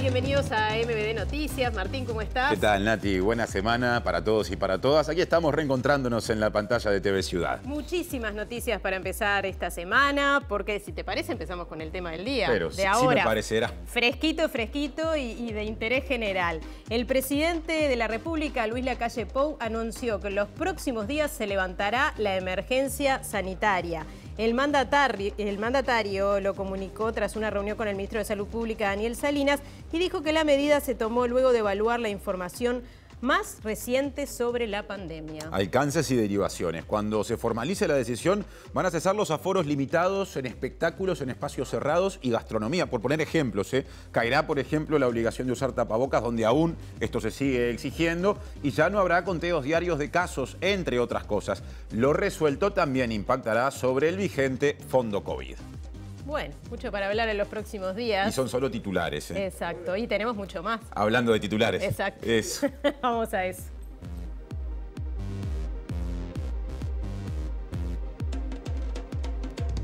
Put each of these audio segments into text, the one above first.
bienvenidos a MBD Noticias. Martín, ¿cómo estás? ¿Qué tal, Nati? Buena semana para todos y para todas. Aquí estamos reencontrándonos en la pantalla de TV Ciudad. Muchísimas noticias para empezar esta semana, porque si te parece empezamos con el tema del día. Pero de ahora. Sí me parecerá. Fresquito, fresquito y, y, de interés general. El presidente de la República, Luis Lacalle Pou, anunció que en los próximos días se levantará la emergencia sanitaria. El mandatario, lo comunicó tras una reunión con el ministro de Salud Pública, Daniel Salinas, y dijo que la medida se tomó luego de evaluar la información más reciente sobre la pandemia. Alcances y derivaciones. Cuando se formalice la decisión, van a cesar los aforos limitados en espectáculos, en espacios cerrados y gastronomía. Por poner ejemplos, ¿eh? caerá, por ejemplo, la obligación de usar tapabocas, donde aún esto se sigue exigiendo, y ya no habrá conteos diarios de casos, entre otras cosas. Lo resuelto también impactará sobre el vigente fondo COVID. Bueno, mucho para hablar en los próximos días. Y son solo titulares. ¿eh? Exacto, y tenemos mucho más. Hablando de titulares. Exacto. Vamos a eso.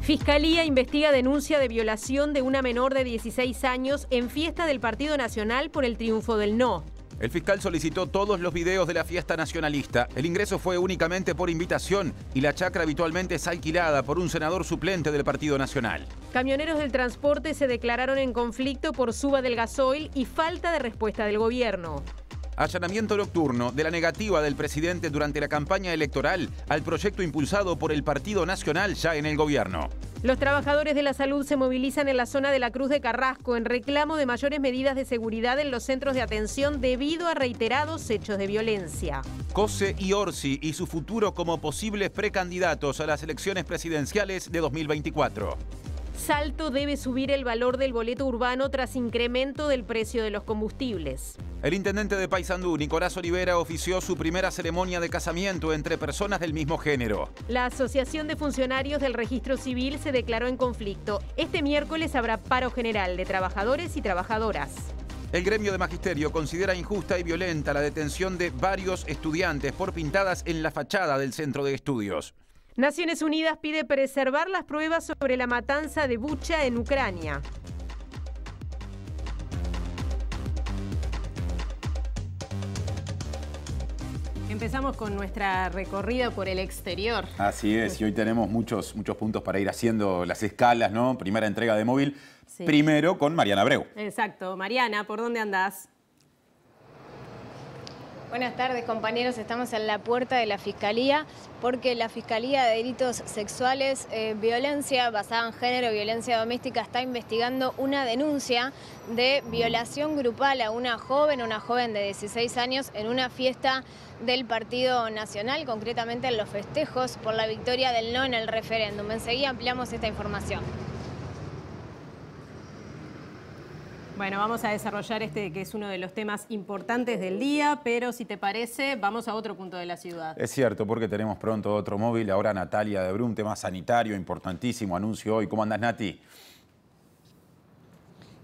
Fiscalía investiga denuncia de violación de una menor de 16 años en fiesta del Partido Nacional por el triunfo del no. El fiscal solicitó todos los videos de la fiesta nacionalista. El ingreso fue únicamente por invitación y la chacra habitualmente es alquilada por un senador suplente del Partido Nacional. Camioneros del transporte se declararon en conflicto por suba del gasoil y falta de respuesta del gobierno. Allanamiento nocturno de la negativa del presidente durante la campaña electoral al proyecto impulsado por el Partido Nacional ya en el gobierno. Los trabajadores de la salud se movilizan en la zona de la Cruz de Carrasco en reclamo de mayores medidas de seguridad en los centros de atención debido a reiterados hechos de violencia. Cose y Orsi y su futuro como posibles precandidatos a las elecciones presidenciales de 2024. Salto debe subir el valor del boleto urbano tras incremento del precio de los combustibles. El intendente de Paysandú, Nicolás Olivera, ofició su primera ceremonia de casamiento entre personas del mismo género. La Asociación de Funcionarios del Registro Civil se declaró en conflicto. Este miércoles habrá paro general de trabajadores y trabajadoras. El gremio de magisterio considera injusta y violenta la detención de varios estudiantes por pintadas en la fachada del centro de estudios. Naciones Unidas pide preservar las pruebas sobre la matanza de Bucha en Ucrania. Empezamos con nuestra recorrida por el exterior. Así es, y hoy tenemos muchos, muchos puntos para ir haciendo las escalas, ¿no? Primera entrega de móvil. Primero con Mariana Breu. Exacto. Mariana, ¿por dónde andás? Buenas tardes compañeros, estamos en la puerta de la Fiscalía porque la Fiscalía de Delitos Sexuales, eh, Violencia basada en género, violencia doméstica está investigando una denuncia de violación grupal a una joven, una joven de 16 años en una fiesta del Partido Nacional, concretamente en los festejos por la victoria del no en el referéndum. Enseguida ampliamos esta información. Bueno, vamos a desarrollar este que es uno de los temas importantes del día, pero si te parece, vamos a otro punto de la ciudad. Es cierto, porque tenemos pronto otro móvil. Ahora Natalia de Brun, tema sanitario importantísimo, anuncio hoy. ¿Cómo andas, Nati?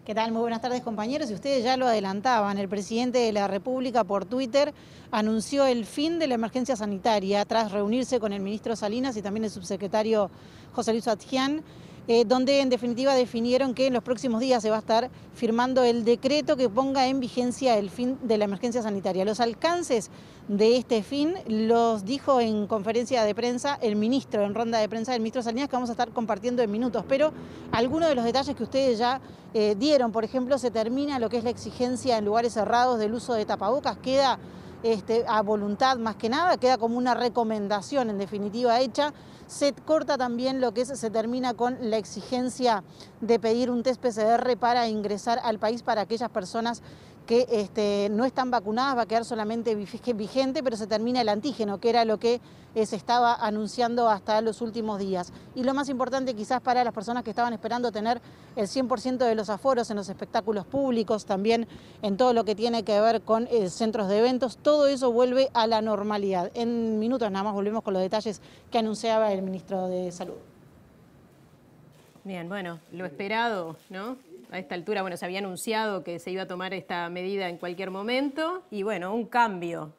¿Qué tal? Muy buenas tardes compañeros. Y ustedes ya lo adelantaban, el presidente de la República por Twitter anunció el fin de la emergencia sanitaria tras reunirse con el ministro Salinas y también el subsecretario José Luis Atjian. Eh, donde en definitiva definieron que en los próximos días se va a estar firmando el decreto que ponga en vigencia el fin de la emergencia sanitaria. Los alcances de este fin los dijo en conferencia de prensa el ministro, en ronda de prensa del ministro Salinas, que vamos a estar compartiendo en minutos, pero algunos de los detalles que ustedes ya eh, dieron, por ejemplo, se termina lo que es la exigencia en lugares cerrados del uso de tapabocas, queda... Este, a voluntad más que nada, queda como una recomendación en definitiva hecha se corta también lo que es, se termina con la exigencia de pedir un test PCR para ingresar al país para aquellas personas que este, no están vacunadas va a quedar solamente vigente, pero se termina el antígeno, que era lo que eh, se estaba anunciando hasta los últimos días. Y lo más importante quizás para las personas que estaban esperando tener el 100% de los aforos en los espectáculos públicos, también en todo lo que tiene que ver con eh, centros de eventos, todo eso vuelve a la normalidad. En minutos nada más volvemos con los detalles que anunciaba el ministro de Salud. Bien, bueno, lo esperado, ¿no? a esta altura, bueno, se había anunciado que se iba a tomar esta medida en cualquier momento y bueno, un cambio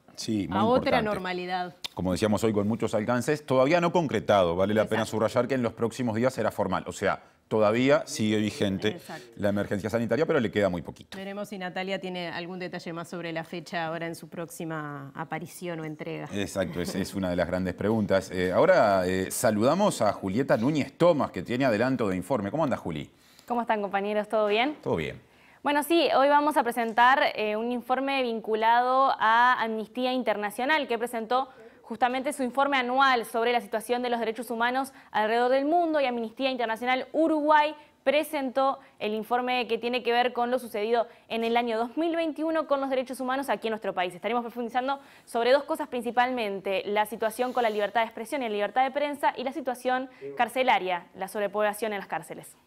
a otra normalidad. Como decíamos hoy, con muchos alcances, todavía no concretado, vale la pena subrayar que en los próximos días será formal, o sea, todavía sigue vigente la emergencia sanitaria, pero le queda muy poquito. Veremos si Natalia tiene algún detalle más sobre la fecha ahora en su próxima aparición o entrega. Exacto, es, una de las grandes preguntas. Eh, ahora eh, saludamos a Julieta Núñez Tomás, que tiene adelanto de informe. ¿Cómo anda, Juli? ¿Cómo están compañeros? ¿Todo bien? Todo bien. Bueno, sí, hoy vamos a presentar eh, un informe vinculado a Amnistía Internacional que presentó justamente su informe anual sobre la situación de los derechos humanos alrededor del mundo y Amnistía Internacional Uruguay presentó el informe que tiene que ver con lo sucedido en el año 2021 con los derechos humanos aquí en nuestro país. Estaremos profundizando sobre dos cosas principalmente, la situación con la libertad de expresión y la libertad de prensa y la situación carcelaria, la sobrepoblación en las cárceles.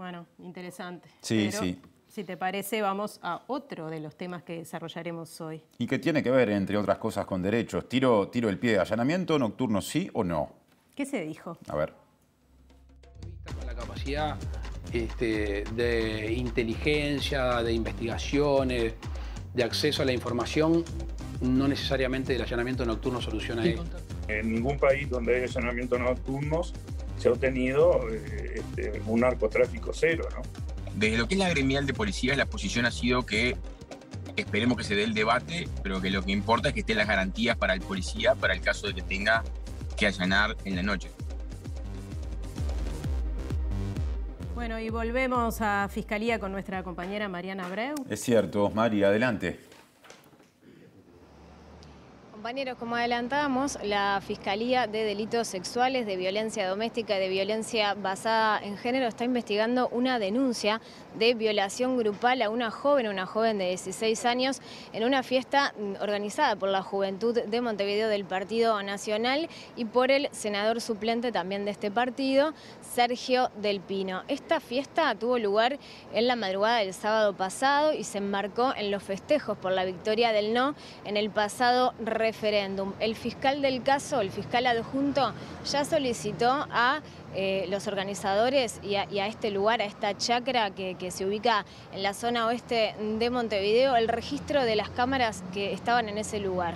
Bueno, interesante. Sí, sí. Si te parece, vamos a otro de los temas que desarrollaremos hoy. Y que tiene que ver, entre otras cosas, con derechos. Tiro, tiro el pie. de ¿Allanamiento nocturno sí o no? ¿Qué se dijo? A ver. la capacidad este, de inteligencia, de investigaciones, de acceso a la información, no necesariamente el allanamiento nocturno soluciona eso. En ningún país donde hay allanamientos nocturnos se ha obtenido este, un narcotráfico cero, ¿no? Desde lo que es la gremial de policías, la posición ha sido que esperemos que se dé el debate, pero que lo que importa es que estén las garantías para el policía para el caso de que tenga que allanar en la noche. Bueno, y volvemos a Fiscalía con nuestra compañera Mariana Abreu. Es cierto, Mari, adelante. Compañeros, como adelantábamos, la Fiscalía de Delitos Sexuales, de Violencia Doméstica y de Violencia Basada en Género está investigando una denuncia de violación grupal a una joven, una joven de 16 años, en una fiesta organizada por la Juventud de Montevideo del Partido Nacional y por el senador suplente también de este partido, Sergio Del Pino. Esta fiesta tuvo lugar en la madrugada del sábado pasado y se enmarcó en los festejos por la victoria del no en el pasado el fiscal del caso, el fiscal adjunto, ya solicitó a eh, los organizadores y a, este lugar, a esta chacra que, se ubica en la zona oeste de Montevideo, el registro de las cámaras que estaban en ese lugar.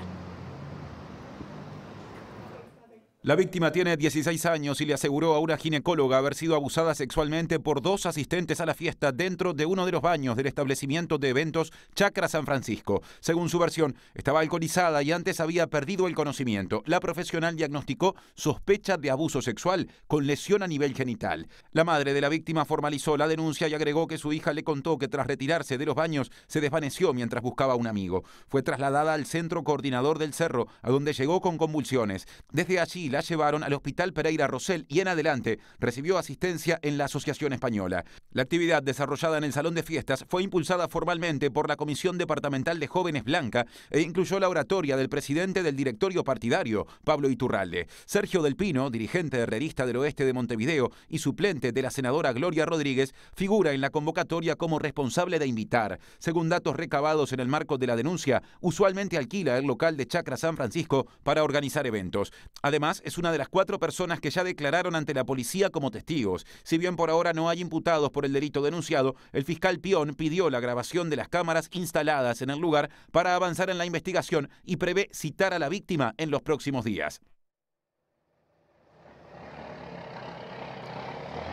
La víctima tiene 16 años y le aseguró a una ginecóloga haber sido abusada sexualmente por dos asistentes a la fiesta dentro de uno de los baños del establecimiento de eventos Chacra San Francisco. Según su versión, estaba alcoholizada y antes había perdido el conocimiento. La profesional diagnosticó sospecha de abuso sexual con lesión a nivel genital. La madre de la víctima formalizó la denuncia y agregó que su hija le contó que tras retirarse de los baños se desvaneció mientras buscaba a un amigo. Fue trasladada al centro coordinador del cerro, a donde llegó con convulsiones. Desde allí, la llevaron al Hospital Pereira Rosell y en adelante recibió asistencia en la Asociación Española. La actividad desarrollada en el Salón de Fiestas fue impulsada formalmente por la Comisión Departamental de Jóvenes Blanca e incluyó la oratoria del presidente del directorio partidario, Pablo Iturralde. Sergio del Pino, dirigente herrerista del oeste de Montevideo y suplente de la senadora Gloria Rodríguez, figura en la convocatoria como responsable de invitar. Según datos recabados en el marco de la denuncia, usualmente alquila el local de Chacra San Francisco para organizar eventos. Además, es una de las cuatro personas que ya declararon ante la policía como testigos. Si bien por ahora no hay imputados por el delito denunciado, el fiscal Pion pidió la grabación de las cámaras instaladas en el lugar para avanzar en la investigación y prevé citar a la víctima en los próximos días.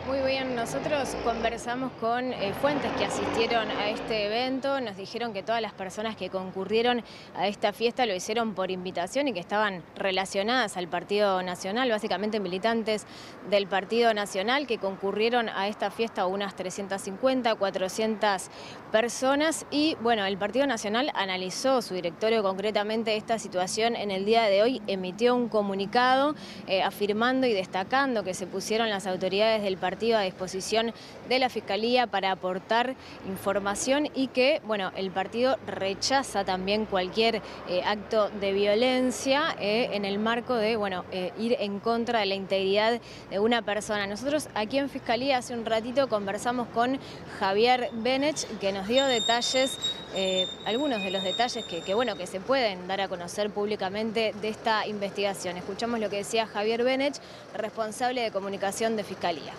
Muy bien, nosotros conversamos con eh, fuentes que asistieron a este evento, nos dijeron que todas las personas que concurrieron a esta fiesta lo hicieron por invitación y que estaban relacionadas al Partido Nacional, básicamente militantes del Partido Nacional que concurrieron a esta fiesta unas 350, 400 personas y bueno, el Partido Nacional analizó su directorio concretamente esta situación en el día de hoy, emitió un comunicado eh, afirmando y destacando que se pusieron las autoridades del partido a disposición de la Fiscalía para aportar información y que bueno, el partido rechaza también cualquier eh, acto de violencia eh, en el marco de bueno, ir en contra de la integridad de una persona. Nosotros aquí en Fiscalía hace un ratito conversamos con Javier Benech que nos nos dio detalles, eh, algunos de los detalles que, bueno, que se pueden dar a conocer públicamente de esta investigación. Escuchamos lo que decía Javier Benech, responsable de comunicación de Fiscalía.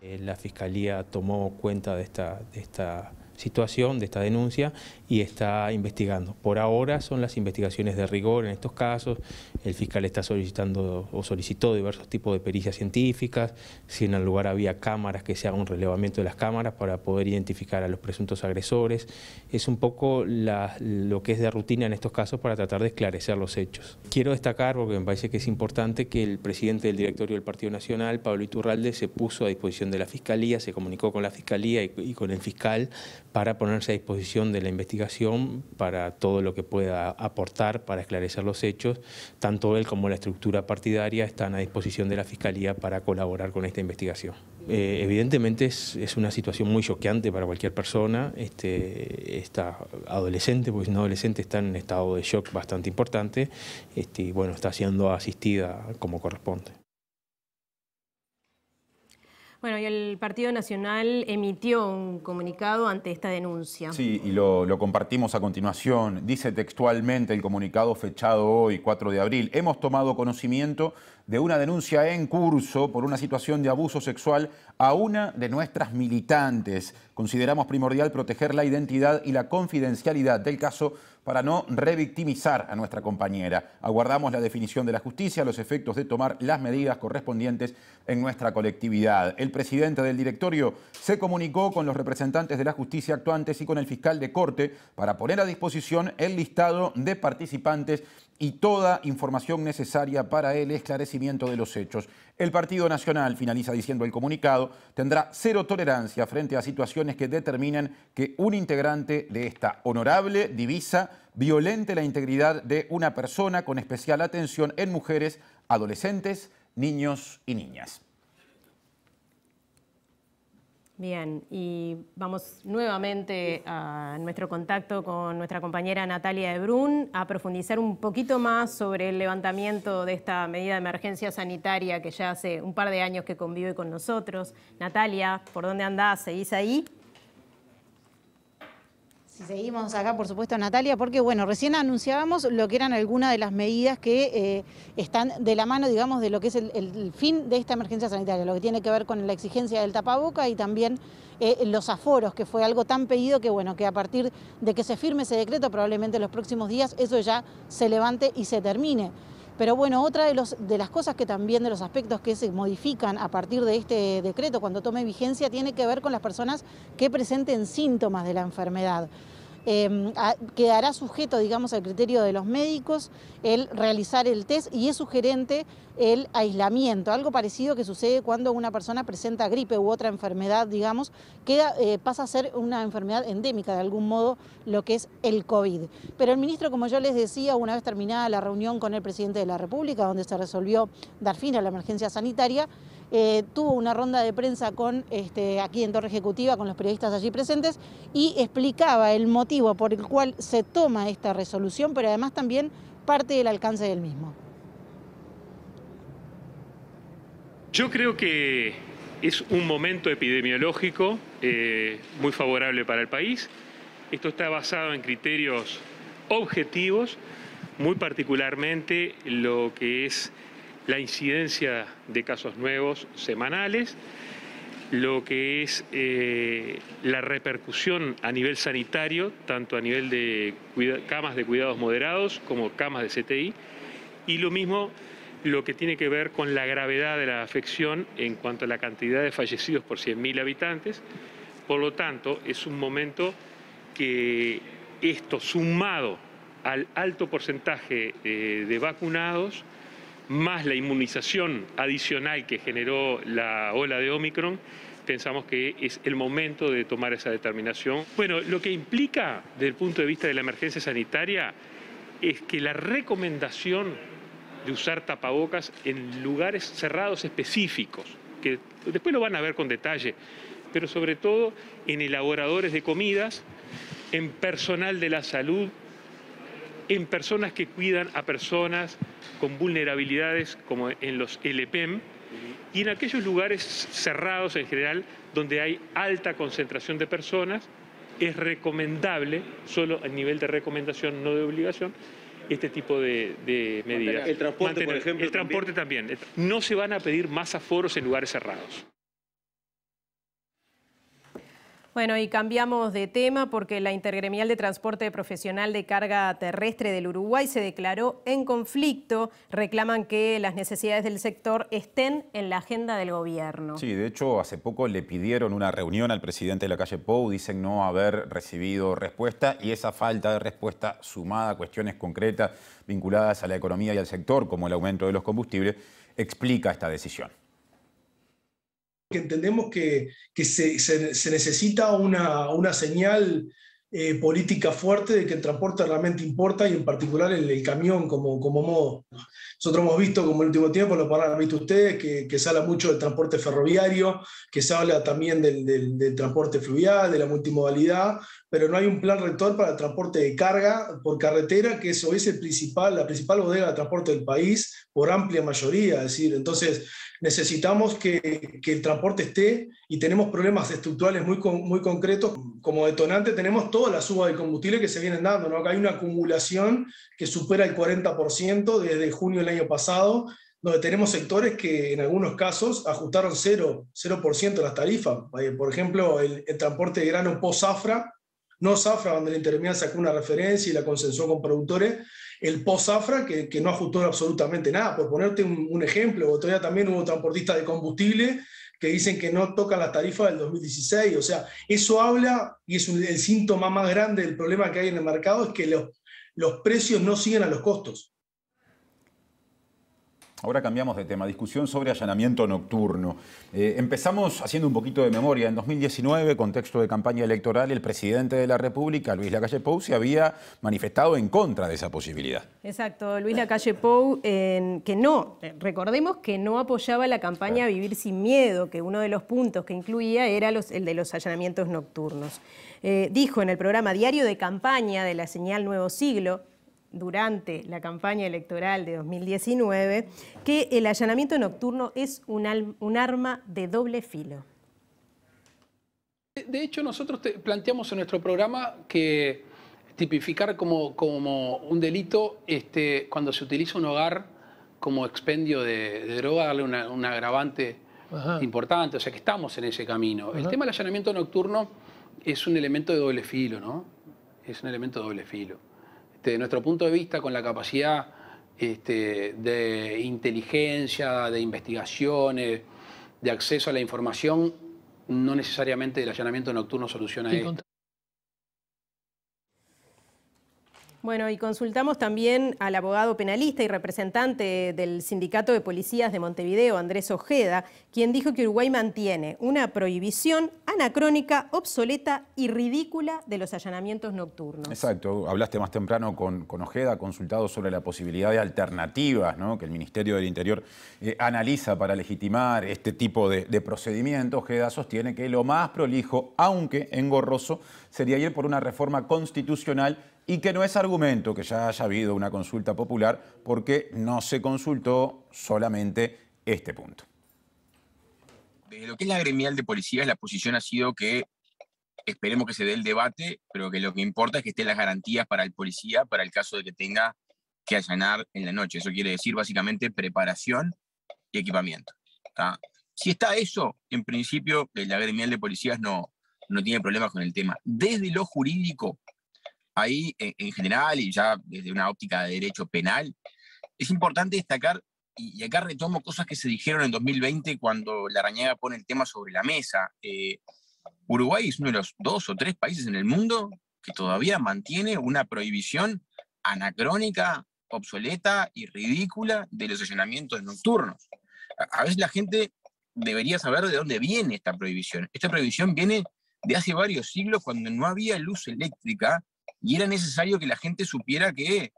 Eh, la Fiscalía tomó cuenta de esta, de esta situación, de esta denuncia y está investigando. Por ahora son las investigaciones de rigor en estos casos, el fiscal está solicitando o solicitó diversos tipos de pericias científicas, si en el lugar había cámaras, que se haga un relevamiento de las cámaras para poder identificar a los presuntos agresores. Es un poco la, lo que es de rutina en estos casos para tratar de esclarecer los hechos. Quiero destacar, porque me parece que es importante, que el presidente del directorio del Partido Nacional, Pablo Iturralde, se puso a disposición de la Fiscalía, se comunicó con la Fiscalía y con el fiscal para ponerse a disposición de la investigación para todo lo que pueda aportar para esclarecer los hechos. Tanto él como la estructura partidaria están a disposición de la Fiscalía para colaborar con esta investigación. Eh, evidentemente es, una situación muy choqueante para cualquier persona. Este, esta adolescente, porque si una adolescente, está en un estado de shock bastante importante este, y bueno, está siendo asistida como corresponde. Bueno, y el Partido Nacional emitió un comunicado ante esta denuncia. Sí, y lo, compartimos a continuación. Dice textualmente el comunicado fechado hoy, 4 de abril, hemos tomado conocimiento de una denuncia en curso por una situación de abuso sexual a una de nuestras militantes. Consideramos primordial proteger la identidad y la confidencialidad del caso para no revictimizar a nuestra compañera. Aguardamos la definición de la justicia los efectos de tomar las medidas correspondientes en nuestra colectividad. El presidente del directorio se comunicó con los representantes de la justicia actuantes y con el fiscal de corte para poner a disposición el listado de participantes y toda información necesaria para el esclarecimiento de los hechos. El Partido Nacional, finaliza diciendo el comunicado, tendrá cero tolerancia frente a situaciones que determinen que un integrante de esta honorable divisa violente la integridad de una persona con especial atención en mujeres, adolescentes, niños y niñas. Bien, y vamos nuevamente a nuestro contacto con nuestra compañera Natalia de Brun a profundizar un poquito más sobre el levantamiento de esta medida de emergencia sanitaria que ya hace un par de años que convive con nosotros. Natalia, ¿por dónde andás? ¿Seguís ahí? seguimos acá, por supuesto, Natalia, porque bueno, recién anunciábamos lo que eran algunas de las medidas que eh, están de la mano, digamos, de lo que es el, fin de esta emergencia sanitaria, lo que tiene que ver con la exigencia del tapaboca y también eh, los aforos, que fue algo tan pedido que bueno, que a partir de que se firme ese decreto, probablemente en los próximos días eso ya se levante y se termine. Pero bueno, otra de, de las cosas que también, de los aspectos que se modifican a partir de este decreto cuando tome vigencia, tiene que ver con las personas que presenten síntomas de la enfermedad. Em, quedará sujeto, digamos, al criterio de los médicos el realizar el test y es sugerente el aislamiento, algo parecido que sucede cuando una persona presenta gripe u otra enfermedad, digamos, que eh, pasa a ser una enfermedad endémica de algún modo lo que es el COVID. Pero el ministro, como yo les decía, una vez terminada la reunión con el presidente de la República, donde se resolvió dar fin a la emergencia sanitaria, eh, tuvo una ronda de prensa con, este, aquí en Torre Ejecutiva con los periodistas allí presentes y explicaba el motivo por el cual se toma esta resolución, pero además también parte del alcance del mismo. Yo creo que es un momento epidemiológico eh, muy favorable para el país. Esto está basado en criterios objetivos, muy particularmente lo que es la incidencia de casos nuevos semanales, lo que es eh, la repercusión a nivel sanitario, tanto a nivel de camas de cuidados moderados como camas de CTI, y lo mismo lo que tiene que ver con la gravedad de la afección en cuanto a la cantidad de fallecidos por 100.000 habitantes. Por lo tanto, es un momento que esto sumado al alto porcentaje eh, de vacunados, más la inmunización adicional que generó la ola de Omicron, pensamos que es el momento de tomar esa determinación. Bueno, lo que implica desde el punto de vista de la emergencia sanitaria es que la recomendación de usar tapabocas en lugares cerrados específicos, que después lo van a ver con detalle, pero sobre todo en elaboradores de comidas, en personal de la salud, en personas que cuidan a personas con vulnerabilidades como en los LPM y en aquellos lugares cerrados en general donde hay alta concentración de personas es recomendable, solo a nivel de recomendación, no de obligación, este tipo de, medidas. El transporte, por ejemplo. El transporte también. No se van a pedir más aforos en lugares cerrados. Bueno, y cambiamos de tema porque la Intergremial de Transporte Profesional de Carga Terrestre del Uruguay se declaró en conflicto. Reclaman que las necesidades del sector estén en la agenda del gobierno. Sí, de hecho, hace poco le pidieron una reunión al presidente de la calle Pou. Dicen no haber recibido respuesta y esa falta de respuesta sumada a cuestiones concretas vinculadas a la economía y al sector, como el aumento de los combustibles, explica esta decisión que entendemos que, que se, se, necesita una, una señal eh, política fuerte de que el transporte realmente importa y en particular el, camión como, como modo. Nosotros hemos visto como en el último tiempo, lo han visto ustedes, que, que, se habla mucho del transporte ferroviario, que se habla también del, del, del transporte fluvial, de la multimodalidad, pero no hay un plan rector para el transporte de carga por carretera, que eso es el principal, la principal bodega de transporte del país por amplia mayoría. Es decir, entonces necesitamos que, el transporte esté y tenemos problemas estructurales muy, muy concretos. Como detonante tenemos toda la suba de combustible que se vienen dando. ¿no? Acá hay una acumulación que supera el 40% desde junio del año pasado donde tenemos sectores que en algunos casos ajustaron 0%, 0 las tarifas. Eh, por ejemplo, el, transporte de grano post no Zafra, donde la intermedia sacó una referencia y la consensuó con productores, el post safra que, que, no ajustó absolutamente nada. Por ponerte un, ejemplo, ejemplo, todavía también hubo transportistas de combustible que dicen que no tocan las tarifas del 2016. O sea, eso habla y es el síntoma más grande del problema que hay en el mercado, es que los, los precios no siguen a los costos. Ahora cambiamos de tema, discusión sobre allanamiento nocturno. Eh, empezamos haciendo un poquito de memoria. En 2019, contexto de campaña electoral, el presidente de la República, Luis Lacalle Pou, se había manifestado en contra de esa posibilidad. Exacto, Luis Lacalle Pou, que no, recordemos que no apoyaba la campaña Vivir sin Miedo, que uno de los puntos que incluía era el de los allanamientos nocturnos. Eh, dijo en el programa Diario de Campaña de la señal Nuevo Siglo, durante la campaña electoral de 2019 que el allanamiento nocturno es un, arma de doble filo. De hecho, nosotros planteamos en nuestro programa que tipificar como, un delito este, cuando se utiliza un hogar como expendio de, droga, darle un agravante importante, o sea que estamos en ese camino. El tema del allanamiento nocturno es un elemento de doble filo, ¿no? Es un elemento de doble filo desde nuestro punto de vista, con la capacidad este, de inteligencia, de investigaciones, de acceso a la información, no necesariamente el allanamiento nocturno soluciona esto. Bueno, y consultamos también al abogado penalista y representante del Sindicato de Policías de Montevideo, Andrés Ojeda, quien dijo que Uruguay mantiene una prohibición anacrónica, obsoleta y ridícula de los allanamientos nocturnos. Exacto, hablaste más temprano con, Ojeda, consultado sobre la posibilidad de alternativas ¿no? que el Ministerio del Interior eh, analiza para legitimar este tipo de, de procedimientos. Ojeda sostiene que lo más prolijo, aunque engorroso, sería ir por una reforma constitucional y que no es argumento que ya haya habido una consulta popular porque no se consultó solamente este punto. Desde lo que es la gremial de policías, la posición ha sido que esperemos que se dé el debate, pero que lo que importa es que estén las garantías para el policía para el caso de que tenga que allanar en la noche. Eso quiere decir básicamente preparación y equipamiento. Si está eso, en principio eh, la gremial de policías no, no tiene problemas con el tema. Desde lo jurídico, ahí eh, en, general y ya desde una óptica de derecho penal, es importante destacar, y, acá retomo cosas que se dijeron en 2020 cuando la arañera pone el tema sobre la mesa. Eh, Uruguay es uno de los dos o tres países en el mundo que todavía mantiene una prohibición anacrónica, obsoleta y ridícula de los allanamientos nocturnos. a veces la gente debería saber de dónde viene esta prohibición. Esta prohibición viene de hace varios siglos cuando no había luz eléctrica y era necesario que la gente supiera que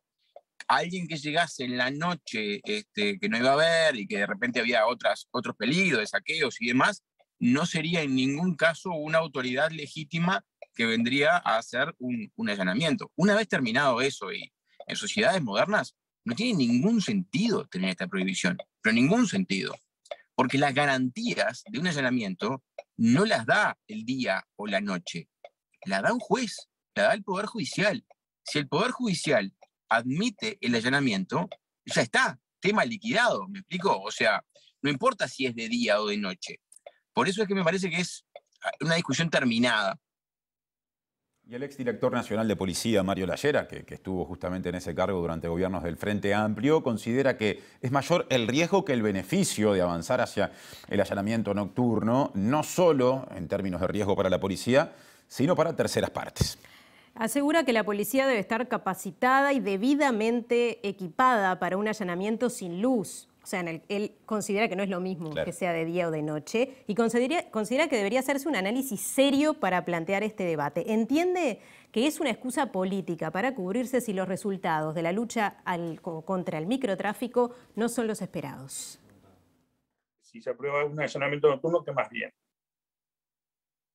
alguien que llegase en la noche este, que no iba a ver y que de repente había otros peligros de saqueos y demás, no sería en ningún caso una autoridad legítima que vendría a hacer un, un allanamiento. Una vez terminado eso, y en sociedades modernas no tiene ningún sentido tener esta prohibición, pero ningún sentido, porque las garantías de un allanamiento no las da el día o la noche, la da un juez la da el Poder Judicial. Si el Poder Judicial admite el allanamiento, ya está, tema liquidado, ¿me explico? O sea, no importa si es de día o de noche. Por eso es que me parece que es una discusión terminada. Y el exdirector nacional de policía, Mario Lallera, que, estuvo justamente en ese cargo durante gobiernos del Frente Amplio, considera que es mayor el riesgo que el beneficio de avanzar hacia el allanamiento nocturno, no solo en términos de riesgo para la policía, sino para terceras partes. Asegura que la policía debe estar capacitada y debidamente equipada para un allanamiento sin luz. O sea, él considera que no es lo mismo que sea de día o de noche y considera, que debería hacerse un análisis serio para plantear este debate. Entiende que es una excusa política para cubrirse si los resultados de la lucha contra el microtráfico no son los esperados. Si se aprueba un allanamiento nocturno, que más bien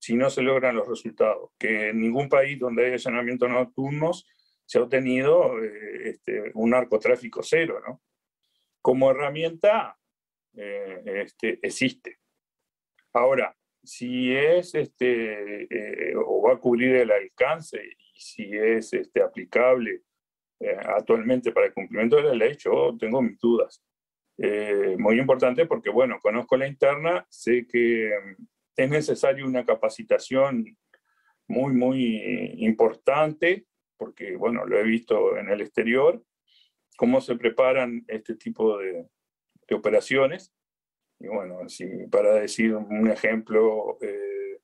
si no se logran los resultados, que en ningún país donde hay allanamientos nocturnos se ha obtenido eh, este, un narcotráfico cero, ¿no? Como herramienta eh, este, existe. Ahora, si es este, eh, o va a cubrir el alcance y si es este, aplicable actualmente para el cumplimiento de la ley, yo tengo mis dudas. muy importante porque, bueno, conozco la interna, sé que es necesaria una capacitación muy, muy eh, importante, porque, bueno, lo he visto en el exterior, cómo se preparan este tipo de, operaciones. Y bueno, para decir un ejemplo, eh,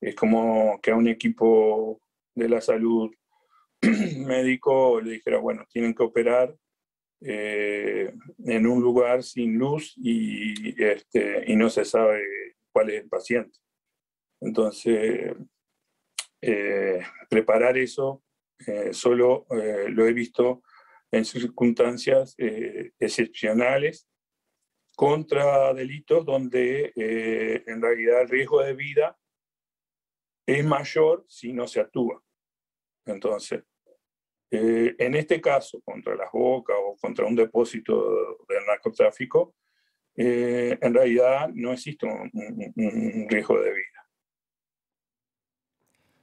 es como que a un equipo de la salud médico le dijera, bueno, tienen que operar eh, en un lugar sin luz y, este, y no se sabe cuál es el paciente. Entonces, eh, preparar eso eh, solo eh, lo he visto en circunstancias excepcionales contra delitos donde en realidad el riesgo de vida es mayor si no se actúa. Entonces, en este caso, contra las bocas o contra un depósito de narcotráfico, eh, en realidad no existe un, riesgo de vida.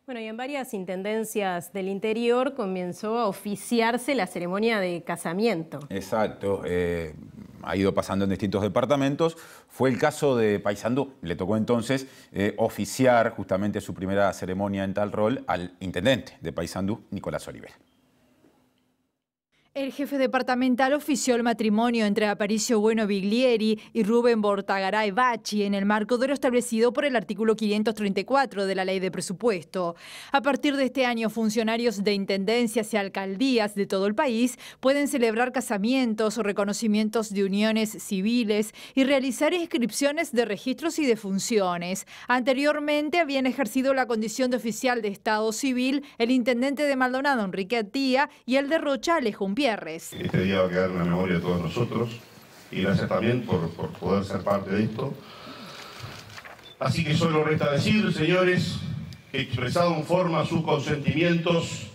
Bueno, y en varias intendencias del interior comenzó a oficiarse la ceremonia de casamiento. Exacto, eh, ha ido pasando en distintos departamentos. Fue el caso de Paisandú, le tocó entonces eh, oficiar justamente su primera ceremonia en tal rol al intendente de Paysandú, Nicolás Olivera. El jefe departamental ofició el matrimonio entre Aparicio Bueno Biglieri y Rubén Bortagaray Bachi en el marco de lo establecido por el artículo 534 de la Ley de Presupuesto. A partir de este año, funcionarios de intendencias y alcaldías de todo el país pueden celebrar casamientos o reconocimientos de uniones civiles y realizar inscripciones de registros y de funciones. Anteriormente habían ejercido la condición de oficial de Estado civil el intendente de Maldonado, Enrique Atía, y el de Rocha, Pierre. Este día va a quedar en la memoria de todos nosotros y gracias también por, poder ser parte de esto. Así que solo resta decir, señores, que expresado en forma sus consentimientos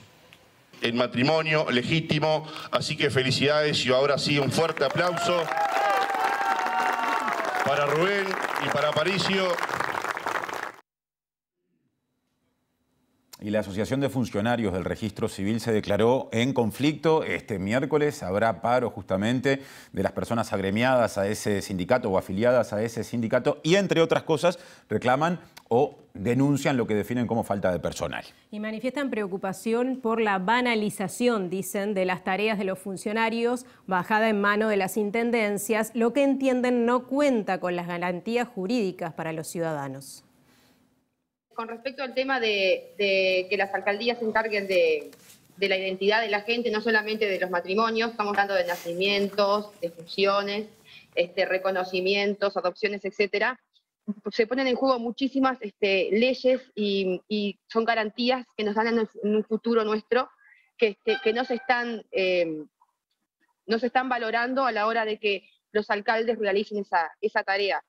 en matrimonio legítimo, así que felicidades y ahora sí un fuerte aplauso para Rubén y para Aparicio. Y la Asociación de Funcionarios del Registro Civil se declaró en conflicto. Este miércoles habrá paro justamente de las personas agremiadas a ese sindicato o afiliadas a ese sindicato y entre otras cosas reclaman o denuncian lo que definen como falta de personal. Y manifiestan preocupación por la banalización, dicen, de las tareas de los funcionarios, bajada en mano de las intendencias, lo que entienden no cuenta con las garantías jurídicas para los ciudadanos con respecto al tema de, que las alcaldías se encarguen de, la identidad de la gente, no solamente de los matrimonios, estamos hablando de nacimientos, de fusiones, este, reconocimientos, adopciones, etcétera. Se ponen en juego muchísimas este, leyes y, son garantías que nos dan en, un futuro nuestro que, este, que no, se están, eh, están valorando a la hora de que los alcaldes realicen esa, esa tarea.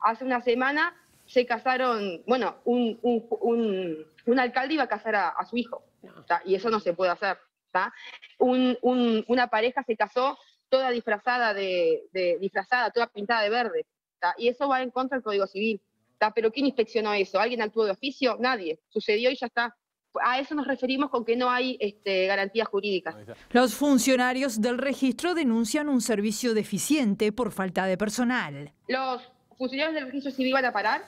Hace una semana se casaron, bueno, un, alcalde iba a casar a, su hijo, y eso no se puede hacer. una pareja se casó toda disfrazada, de, disfrazada toda pintada de verde, y eso va en contra del Código Civil. Pero ¿quién inspeccionó eso? ¿Alguien actuó de oficio? Nadie. Sucedió y ya está. A eso nos referimos con que no hay este, garantías jurídicas. Los funcionarios del registro denuncian un servicio deficiente por falta de personal. Los funcionarios del registro civil van a parar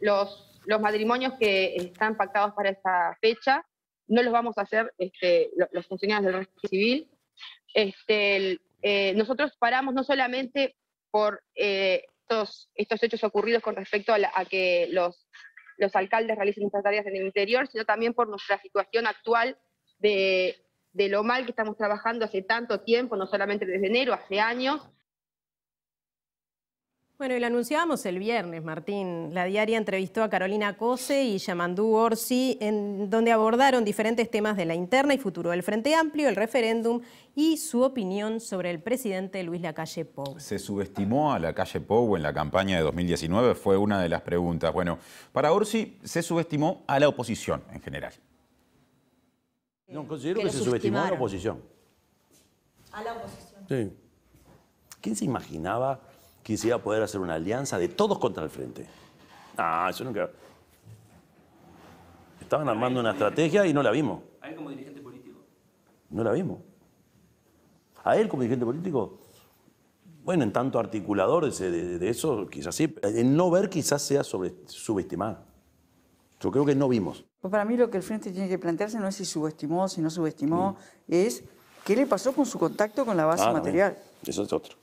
los, matrimonios que están pactados para esta fecha no los vamos a hacer este, los funcionarios del régimen civil. Este, eh, nosotros paramos no solamente por eh, estos, hechos ocurridos con respecto a, que los, alcaldes realicen nuestras tareas en el interior, sino también por nuestra situación actual de lo mal que estamos trabajando hace tanto tiempo, no solamente desde enero, hace años, bueno, y lo anunciábamos el viernes, Martín. La diaria entrevistó a Carolina Cose y Yamandú Orsi, en donde abordaron diferentes temas de la interna y futuro del Frente Amplio, el referéndum y su opinión sobre el presidente Luis Lacalle Pou. ¿Se subestimó a Lacalle Pou en la campaña de 2019? Fue una de las preguntas. Bueno, para Orsi se subestimó a la oposición en general. No, considero que se subestimó a la oposición. A la oposición. Sí. ¿Quién se imaginaba? quisiera poder hacer una alianza de todos contra el frente. Ah, eso nunca. Estaban armando una estrategia y no la vimos. ¿A él como dirigente político? No la vimos. ¿A él como dirigente político? Bueno, en tanto articulador de, eso, quizás sí. En no ver quizás sea sobre, subestimado. Yo creo que no vimos. Pues para mí lo que el Frente tiene que plantearse no es si subestimó, si no subestimó, mm. es qué le pasó con su contacto con la base ah, material. Eso es otro.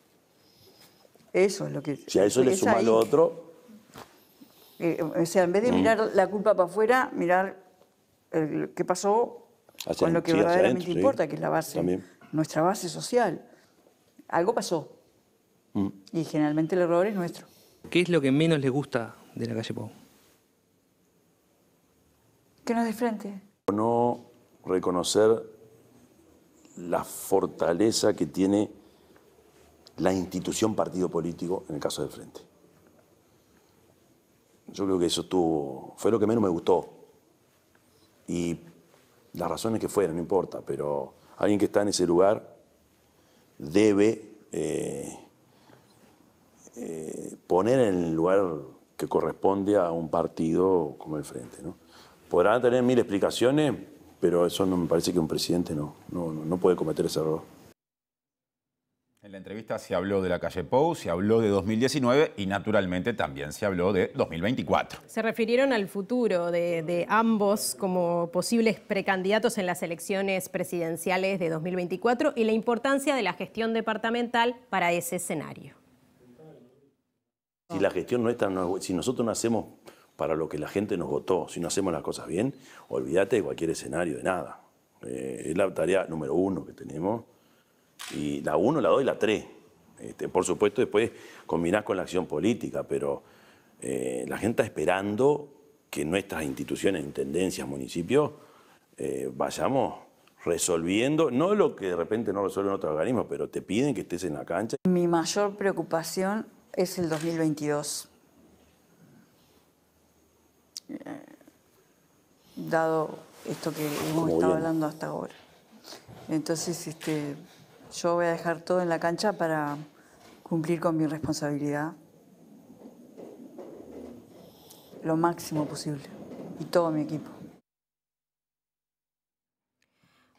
Eso es lo que... Si a eso le suma lo otro... Eh, o sea, en vez de mm. mirar la culpa para afuera, mirar qué pasó con lo que verdaderamente importa, que es la base, nuestra base social. Algo pasó. Mm. Y generalmente el error es nuestro. ¿Qué es lo que menos le gusta de la calle Pau? Que no es de frente. No reconocer la fortaleza que tiene la institución partido político en el caso del Frente. Yo creo que eso fue lo que menos me gustó. Y las razones que fueran, no importa, pero alguien que está en ese lugar debe eh, eh, poner en el lugar que corresponde a un partido como el Frente. Podrán tener mil explicaciones, pero eso no me parece que un presidente no, no puede cometer ese error. En la entrevista se habló de la calle Pou, se habló de 2019 y naturalmente también se habló de 2024. Se refirieron al futuro de, ambos como posibles precandidatos en las elecciones presidenciales de 2024 y la importancia de la gestión departamental para ese escenario. Si la gestión nuestra, si nosotros no hacemos para lo que la gente nos votó, si no hacemos las cosas bien, olvídate de cualquier escenario, de nada. Eh, es la tarea número uno que tenemos. Y la 1, la 2 y la 3. Este, por supuesto, después combinás con la acción política, pero eh, la gente está esperando que nuestras instituciones, intendencias, municipios, eh, vayamos resolviendo, no lo que de repente no resuelven otros organismos, pero te piden que estés en la cancha. Mi mayor preocupación es el 2022. Eh, dado esto que hemos estado hablando hasta ahora. Entonces, este, yo voy a dejar todo en la cancha para cumplir con mi responsabilidad lo máximo posible y todo mi equipo.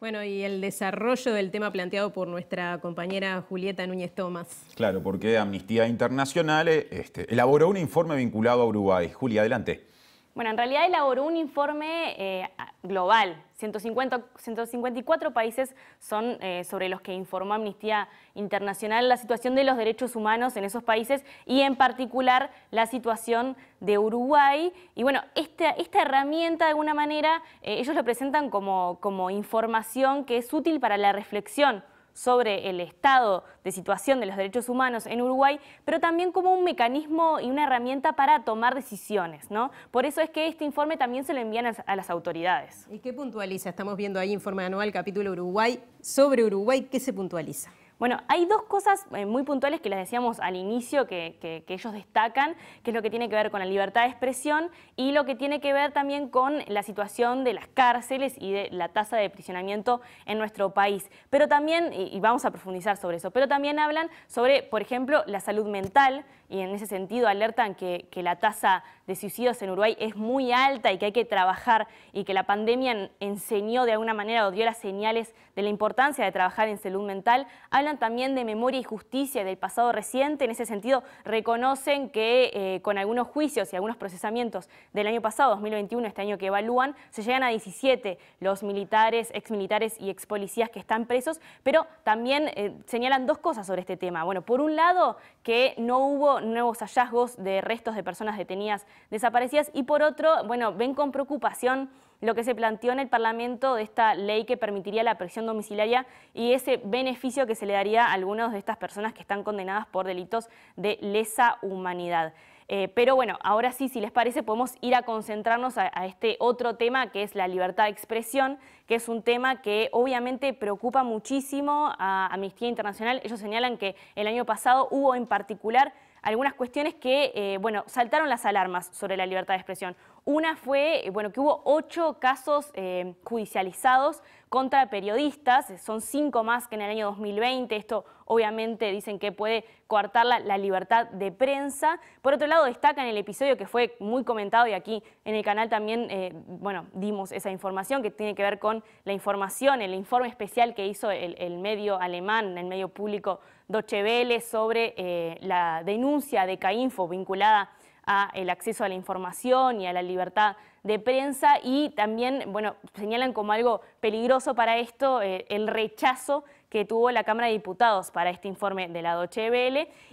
Bueno, y el desarrollo del tema planteado por nuestra compañera Julieta Núñez Tomás. Claro, porque Amnistía Internacional este, elaboró un informe vinculado a Uruguay. Julia, adelante. Bueno, en realidad elaboró un informe eh, global. 150, 154 países son eh, sobre los que informó Amnistía Internacional la situación de los derechos humanos en esos países y en particular la situación de Uruguay. Y bueno, esta, herramienta de alguna manera eh, ellos lo presentan como información que es útil para la reflexión sobre el estado de situación de los derechos humanos en Uruguay, pero también como un mecanismo y una herramienta para tomar decisiones. ¿no? Por eso es que este informe también se lo envían a las autoridades. ¿Y qué puntualiza? Estamos viendo ahí informe anual, capítulo Uruguay. Sobre Uruguay, ¿qué se puntualiza? Bueno, hay dos cosas eh, muy puntuales que les decíamos al inicio que, ellos destacan, que es lo que tiene que ver con la libertad de expresión y lo que tiene que ver también con la situación de las cárceles y de la tasa de prisionamiento en nuestro país. Pero también, y vamos a profundizar sobre eso, pero también hablan sobre, por ejemplo, la salud mental y en ese sentido alertan que, que la tasa de suicidios en Uruguay es muy alta y que hay que trabajar y que la pandemia enseñó de alguna manera o dio las señales de la importancia de trabajar en salud mental. Hablan también de memoria y justicia del pasado reciente. En ese sentido, reconocen que eh, con algunos juicios y algunos procesamientos del año pasado, 2021, este año que evalúan, se llegan a 17 los militares, exmilitares y expolicías que están presos, pero también eh, señalan dos cosas sobre este tema. Bueno, por un lado, que no hubo nuevos hallazgos de restos de personas detenidas desaparecidas. Y por otro, bueno, ven con preocupación lo que se planteó en el Parlamento de esta ley que permitiría la presión domiciliaria y ese beneficio que se le daría a algunas de estas personas que están condenadas por delitos de lesa humanidad. Eh, pero bueno, ahora sí, si les parece, podemos ir a concentrarnos a, a, este otro tema que es la libertad de expresión, que es un tema que obviamente preocupa muchísimo a Amnistía Internacional. Ellos señalan que el año pasado hubo en particular algunas cuestiones que, eh, bueno, saltaron las alarmas sobre la libertad de expresión. Una fue, eh, bueno, que hubo ocho casos eh, judicializados contra periodistas, son cinco más que en el año 2020, esto obviamente dicen que puede coartar la, libertad de prensa. Por otro lado, destaca en el episodio que fue muy comentado y aquí en el canal también, bueno, dimos esa información que tiene que ver con la información, el informe especial que hizo el, el medio alemán, el medio público Dochevele sobre eh, la denuncia de CAINFO vinculada al acceso a la información y a la libertad de prensa y también, bueno, señalan como algo peligroso para esto eh, el rechazo que tuvo la Cámara de Diputados para este informe de la Doche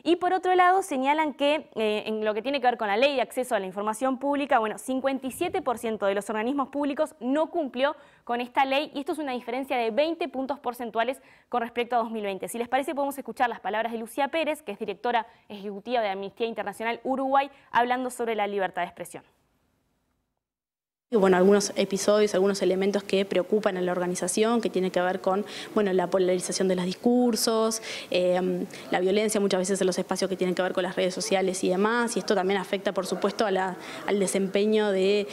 Y por otro lado, señalan que eh, en lo que tiene que ver con la ley de acceso a la información pública, bueno, 57% de los organismos públicos no cumplió con esta ley y esto es una diferencia de 20 puntos porcentuales con respecto a 2020. Si les parece, podemos escuchar las palabras de Lucía Pérez, que es directora ejecutiva de Amnistía Internacional Uruguay, hablando sobre la libertad de expresión. Bueno, algunos episodios, algunos elementos que preocupan a la organización, que tienen que ver con bueno, la polarización de los discursos, em, la violencia muchas veces en los espacios que tienen que ver con las redes sociales y demás, y esto también afecta, por supuesto, al desempeño de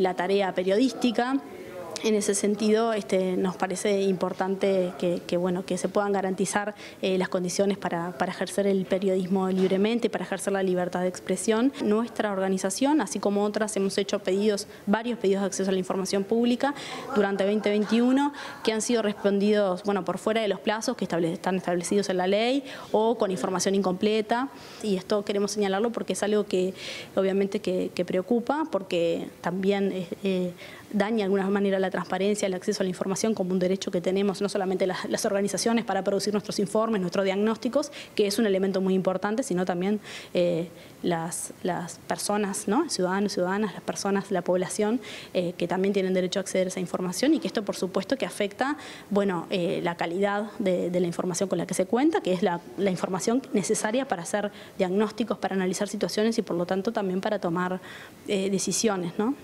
la tarea periodística en ese sentido este, nos parece importante que, bueno, que se puedan garantizar eh, las condiciones para, ejercer el periodismo libremente, para ejercer la libertad de expresión. Nuestra organización, así como otras, hemos hecho pedidos, varios pedidos de acceso a la información pública durante 2021 que han sido respondidos bueno, por fuera de los plazos que están establecidos en la ley o con información incompleta y esto queremos señalarlo porque es algo que obviamente que, preocupa porque también... Eh, eh, daña de alguna manera la transparencia, el acceso a la información como un derecho que tenemos no solamente las, organizaciones para producir nuestros informes, nuestros diagnósticos, que es un elemento muy importante, sino también eh, las, personas, ¿no? ciudadanos, ciudadanas, las personas, la población, eh, que también tienen derecho a acceder a esa información y que esto por supuesto que afecta bueno, eh, la calidad de, la información con la que se cuenta, que es la, la información necesaria para hacer diagnósticos, para analizar situaciones y por lo tanto también para tomar decisiones. ¿no?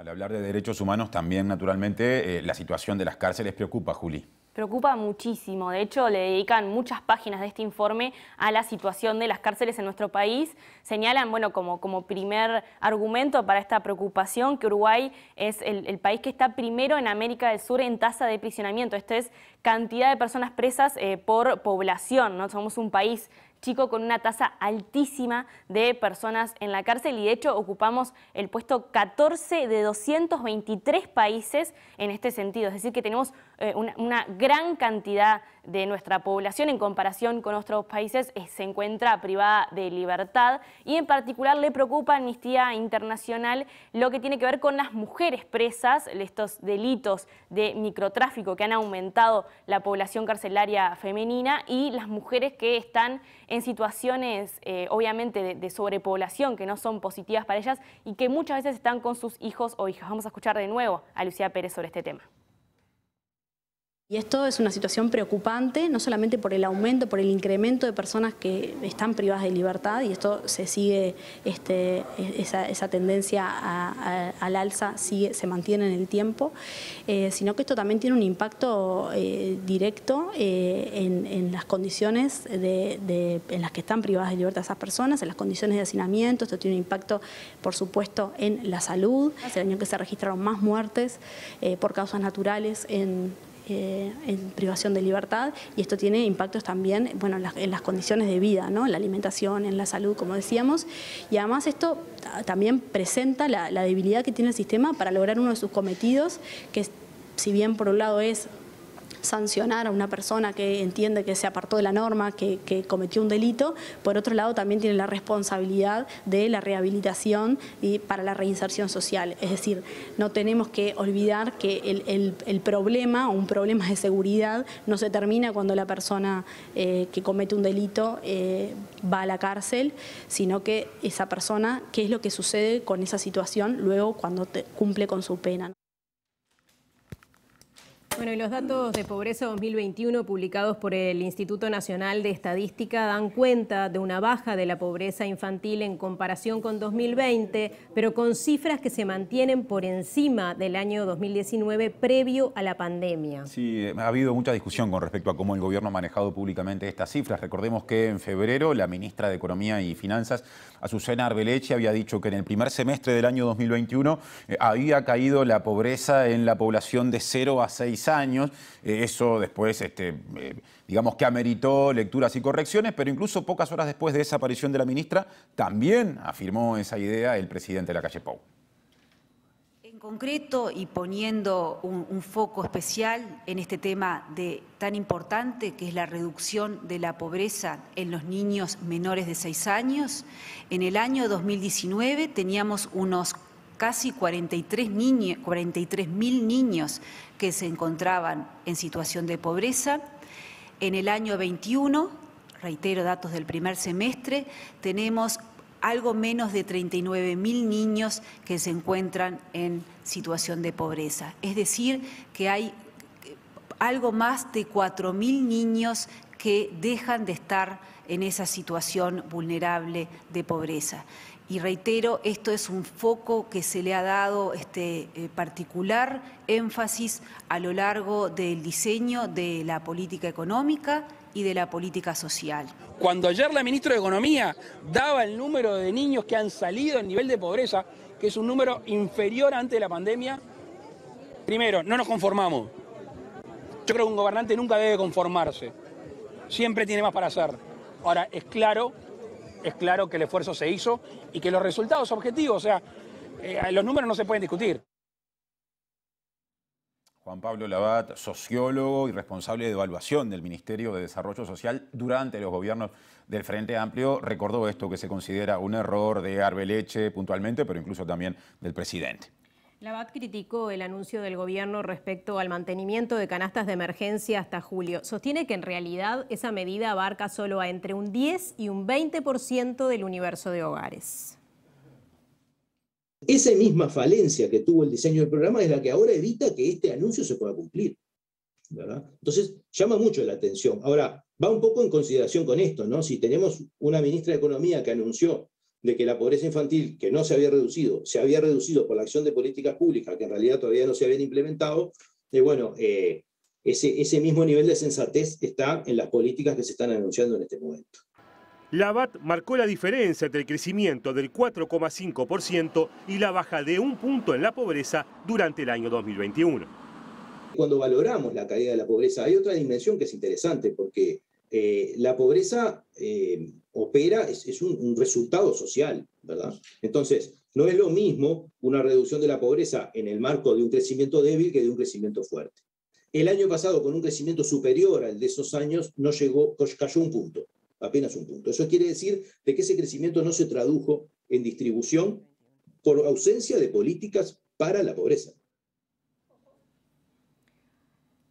Al hablar de derechos humanos, también naturalmente eh, la situación de las cárceles preocupa, Juli. Preocupa muchísimo. De hecho, le dedican muchas páginas de este informe a la situación de las cárceles en nuestro país. Señalan, bueno, como, como primer argumento para esta preocupación, que Uruguay es el, país que está primero en América del Sur en tasa de prisionamiento. Esto es cantidad de personas presas eh, por población. ¿no? Somos un país chico con una tasa altísima de personas en la cárcel y de hecho ocupamos el puesto 14 de 223 países en este sentido, es decir que tenemos eh, una, gran cantidad de nuestra población en comparación con otros países eh, se encuentra privada de libertad y en particular le preocupa a Amnistía Internacional lo que tiene que ver con las mujeres presas, estos delitos de microtráfico que han aumentado la población carcelaria femenina y las mujeres que están en situaciones eh, obviamente de sobrepoblación que no son positivas para ellas y que muchas veces están con sus hijos o hijas. Vamos a escuchar de nuevo a Lucía Pérez sobre este tema. Y esto es una situación preocupante, no solamente por el aumento, por el incremento de personas que están privadas de libertad, y esto se sigue, este, esa, tendencia al alza se mantiene en el tiempo, eh, sino que esto también tiene un impacto eh, directo eh, en, las condiciones de, en las que están privadas de libertad esas personas, en las condiciones de hacinamiento, esto tiene un impacto, por supuesto, en la salud. Hace año que se registraron más muertes por causas naturales en eh, en privación de libertad y esto tiene impactos también bueno, en, las, condiciones de vida, ¿no? en la alimentación, en la salud, como decíamos, y además esto también presenta la, debilidad que tiene el sistema para lograr uno de sus cometidos, que si bien por un lado es sancionar a una persona que entiende que se apartó de la norma, que, cometió un delito, por otro lado también tiene la responsabilidad de la rehabilitación y para la reinserción social. Es decir, no tenemos que olvidar que el, problema o un problema de seguridad no se termina cuando la persona eh, que comete un delito eh, va a la cárcel, sino que esa persona, qué es lo que sucede con esa situación luego cuando cumple con su pena. Bueno, y los datos de pobreza 2021 publicados por el Instituto Nacional de Estadística dan cuenta de una baja de la pobreza infantil en comparación con 2020, pero con cifras que se mantienen por encima del año 2019 previo a la pandemia. Sí, ha habido mucha discusión con respecto a cómo el gobierno ha manejado públicamente estas cifras. Recordemos que en febrero la ministra de Economía y Finanzas, Azucena Arbeleche, había dicho que en el primer semestre del año 2021 eh, había caído la pobreza en la población de 0 a 6 años años. Eh, eso después, este, eh, digamos que ameritó lecturas y correcciones, pero incluso pocas horas después de esa aparición de la ministra, también afirmó esa idea el presidente de la calle Pau En concreto y poniendo un, foco especial en este tema de, tan importante que es la reducción de la pobreza en los niños menores de 6 años. En el año 2019 teníamos unos casi 43 mil niños que se encontraban en situación de pobreza. En el año 21, reitero datos del primer semestre, tenemos algo menos de 39 mil niños que se encuentran en situación de pobreza. Es decir, que hay algo más de 4.000 mil niños que dejan de estar en esa situación vulnerable de pobreza. Y reitero, esto es un foco que se le ha dado este, eh, particular énfasis a lo largo del diseño de la política económica y de la política social. Cuando ayer la ministra de Economía daba el número de niños que han salido del nivel de pobreza, que es un número inferior antes de la pandemia, primero, no nos conformamos. Yo creo que un gobernante nunca debe conformarse siempre tiene más para hacer. Ahora, es claro, es claro que el esfuerzo se hizo y que los resultados objetivos, o sea, eh, los números no se pueden discutir. Juan Pablo Labat, sociólogo y responsable de evaluación del Ministerio de Desarrollo Social durante los gobiernos del Frente Amplio, recordó esto que se considera un error de Arbeleche puntualmente, pero incluso también del presidente. La BAT criticó el anuncio del gobierno respecto al mantenimiento de canastas de emergencia hasta julio. Sostiene que en realidad esa medida abarca solo a entre un 10 y un 20% del universo de hogares. Esa misma falencia que tuvo el diseño del programa es la que ahora evita que este anuncio se pueda cumplir. Entonces, llama mucho la atención. Ahora, va un poco en consideración con esto, ¿no? Si tenemos una ministra de Economía que anunció de que la pobreza infantil, que no se había reducido, se había reducido por la acción de políticas públicas, que en realidad todavía no se habían implementado, y bueno, eh, ese, ese mismo nivel de sensatez está en las políticas que se están anunciando en este momento. La bat marcó la diferencia entre el crecimiento del 4,5% y la baja de un punto en la pobreza durante el año 2021. Cuando valoramos la caída de la pobreza, hay otra dimensión que es interesante, porque eh, la pobreza eh, opera, es, un, un, resultado social, ¿verdad? Entonces, no es lo mismo una reducción de la pobreza en el marco de un crecimiento débil que de un crecimiento fuerte. El año pasado, con un crecimiento superior al de esos años, no llegó, cayó un punto, apenas un punto. Eso quiere decir de que ese crecimiento no se tradujo en distribución por ausencia de políticas para la pobreza.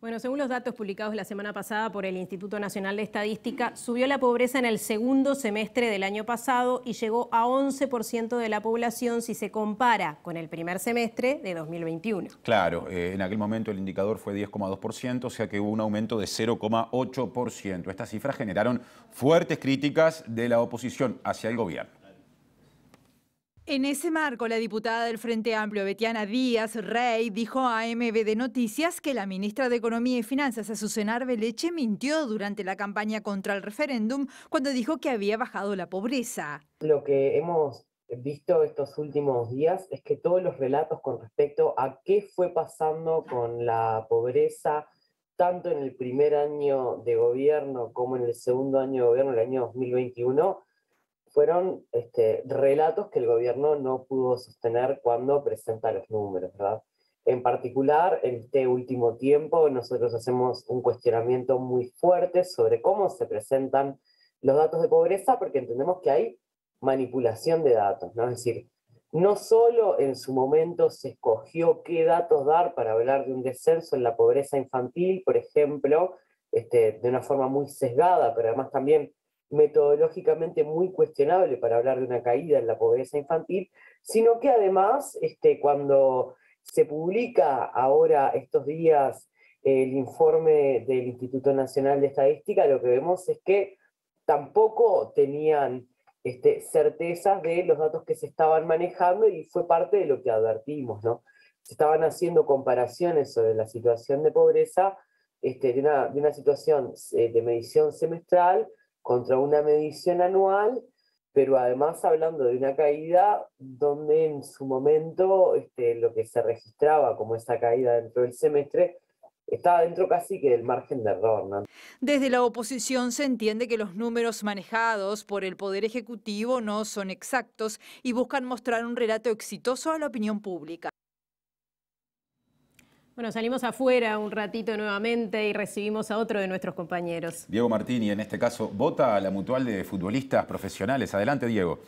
Bueno, según los datos publicados la semana pasada por el Instituto Nacional de Estadística, subió la pobreza en el segundo semestre del año pasado y llegó a 11% de la población si se compara con el primer semestre de 2021. Claro, eh, en aquel momento el indicador fue 10,2%, o sea que hubo un aumento de 0,8%. Estas cifras generaron fuertes críticas de la oposición hacia el gobierno. En ese marco, la diputada del Frente Amplio, Betiana Díaz Rey, dijo a de Noticias que la ministra de Economía y Finanzas, Azucena Arbeleche, mintió durante la campaña contra el referéndum cuando dijo que había bajado la pobreza. Lo que hemos visto estos últimos días es que todos los relatos con respecto a qué fue pasando con la pobreza, tanto en el primer año de gobierno como en el segundo año de gobierno, el año 2021, fueron este, relatos que el gobierno no pudo sostener cuando presenta los números, ¿verdad? En particular, en este último tiempo, nosotros hacemos un cuestionamiento muy fuerte sobre cómo se presentan los datos de pobreza, porque entendemos que hay manipulación de datos, ¿no? Es decir, no solo en su momento se escogió qué datos dar para hablar de un descenso en la pobreza infantil, por ejemplo, este, de una forma muy sesgada, pero además también metodológicamente muy cuestionable para hablar de una caída en la pobreza infantil, sino que además este, cuando se publica ahora estos días el informe del Instituto Nacional de Estadística, lo que vemos es que tampoco tenían este, certezas de los datos que se estaban manejando y fue parte de lo que advertimos, ¿no? Se estaban haciendo comparaciones sobre la situación de pobreza, este, de, una, de, una, situación eh, de medición semestral contra una medición anual, pero además hablando de una caída donde en su momento este, lo que se registraba como esa caída dentro del semestre estaba dentro casi que del margen de error. Desde la oposición se entiende que los números manejados por el Poder Ejecutivo no son exactos y buscan mostrar un relato exitoso a la opinión pública. Bueno, salimos afuera un ratito nuevamente y recibimos a otro de nuestros compañeros. Diego Martini, en este caso, vota a la mutual de futbolistas profesionales. Adelante, Diego.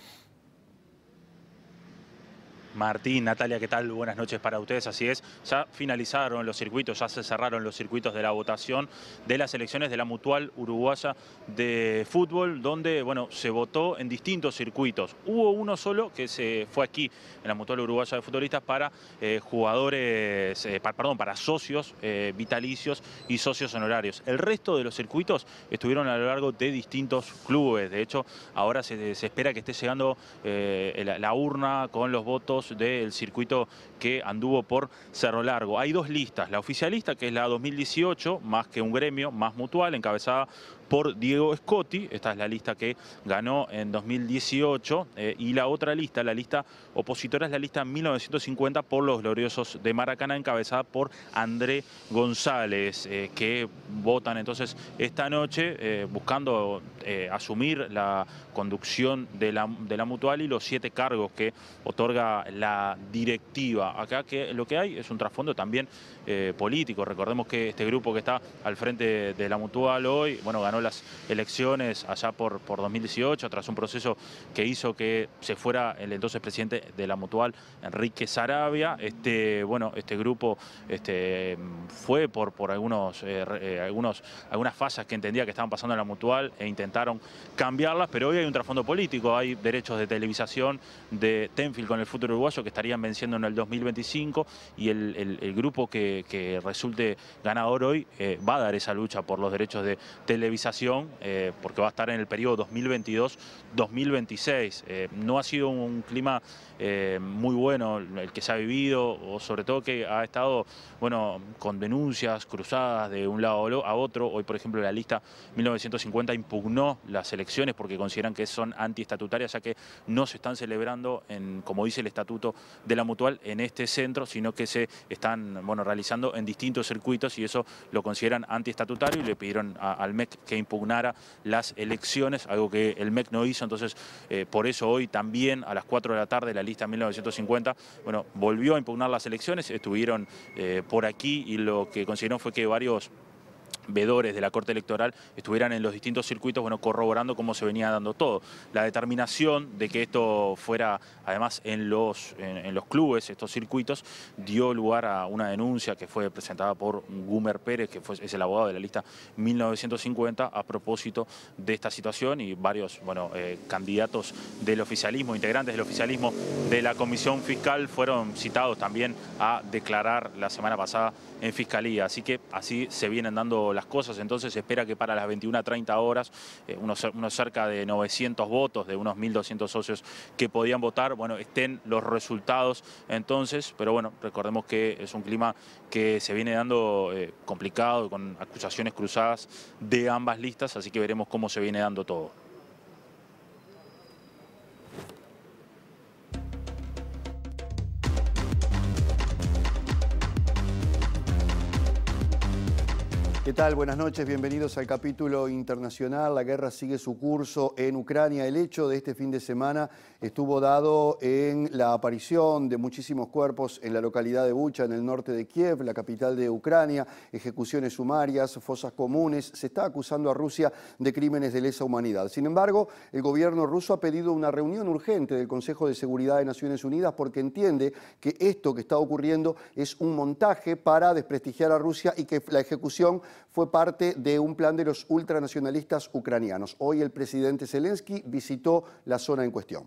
Martín, Natalia, ¿qué tal? Buenas noches para ustedes. Así es, ya finalizaron los circuitos, ya se cerraron los circuitos de la votación de las elecciones de la Mutual Uruguaya de Fútbol, donde, bueno, se votó en distintos circuitos. Hubo uno solo que se fue aquí, en la Mutual Uruguaya de Futbolistas, para eh, jugadores, eh, para, perdón, para socios eh, vitalicios y socios honorarios. El resto de los circuitos estuvieron a lo largo de distintos clubes. De hecho, ahora se, espera que esté llegando la urna con los votos del circuito que anduvo por Cerro Largo. Hay dos listas, la oficialista que es la 2018, más que un gremio, más mutual, encabezada por Diego Scotti. Esta es la lista que ganó en 2018. Eh, y la otra lista, la lista opositora, es la lista 1950 por los gloriosos de Maracaná, encabezada por André González, eh, que votan entonces esta noche eh, buscando asumir la conducción de la, de la mutual y los siete cargos que otorga la directiva. Acá que lo que hay es un trasfondo también político. Recordemos que este grupo que está al frente de la mutual hoy, bueno, ganó las elecciones allá por, por 2018, tras un proceso que hizo que se fuera el entonces presidente de la Mutual, Enrique Sarabia. Este, bueno, este grupo este, fue por, por algunos, eh, eh, algunos, algunas fases que entendía que estaban pasando en la Mutual e intentaron cambiarlas, pero hoy hay un trasfondo político, hay derechos de televisación de Tenfield con el futuro uruguayo que estarían venciendo en el 2025 y el, grupo que, resulte ganador hoy eh, va a dar esa lucha por los derechos de televisación eh, porque va a estar en el periodo 2022-2026. Eh, no ha sido un clima eh, muy bueno el que se ha vivido, o sobre todo que ha estado bueno, con denuncias cruzadas de un lado a otro. Hoy, por ejemplo, la lista 1950 impugnó las elecciones porque consideran que son antiestatutarias, ya que no se están celebrando, en, como dice el estatuto de la mutual, en este centro, sino que se están bueno, realizando en distintos circuitos y eso lo consideran antiestatutario y le pidieron al MEC que impugnara las elecciones, algo que el MEC no hizo. Entonces, eh, por eso hoy también a las 4 de la tarde la 1950, bueno, volvió a impugnar las elecciones, estuvieron eh, por aquí y lo que consiguieron fue que varios de la Corte Electoral estuvieran en los distintos circuitos, bueno, corroborando cómo se venía dando todo. La determinación de que esto fuera, además, en los, en, los clubes, estos circuitos, dio lugar a una denuncia que fue presentada por Gumer Pérez, que es el abogado de la lista 1950, a propósito de esta situación y varios, bueno, eh, candidatos del oficialismo, integrantes del oficialismo de la Comisión Fiscal fueron citados también a declarar la semana pasada en Fiscalía. Así que así se vienen dando las cosas, entonces se espera que para las 21.30 horas, 30 eh, unos, unos, cerca de 900 votos de unos 1.200 socios que podían votar, bueno, estén los resultados entonces, pero bueno, recordemos que es un clima que se viene dando eh, complicado, con acusaciones cruzadas de ambas listas, así que veremos cómo se viene dando todo. ¿Qué tal? Buenas noches, bienvenidos al capítulo internacional. La guerra sigue su curso en Ucrania. El hecho de este fin de semana estuvo dado en la aparición de muchísimos cuerpos en la localidad de Bucha, en el norte de Kiev, la capital de Ucrania, ejecuciones sumarias, fosas comunes. Se está acusando a Rusia de crímenes de lesa humanidad. Sin embargo, el gobierno ruso ha pedido una reunión urgente del Consejo de Seguridad de Naciones Unidas porque entiende que esto que está ocurriendo es un montaje para desprestigiar a Rusia y que la ejecución fue parte de un plan de los ultranacionalistas ucranianos. Hoy el presidente Zelensky visitó la zona en cuestión.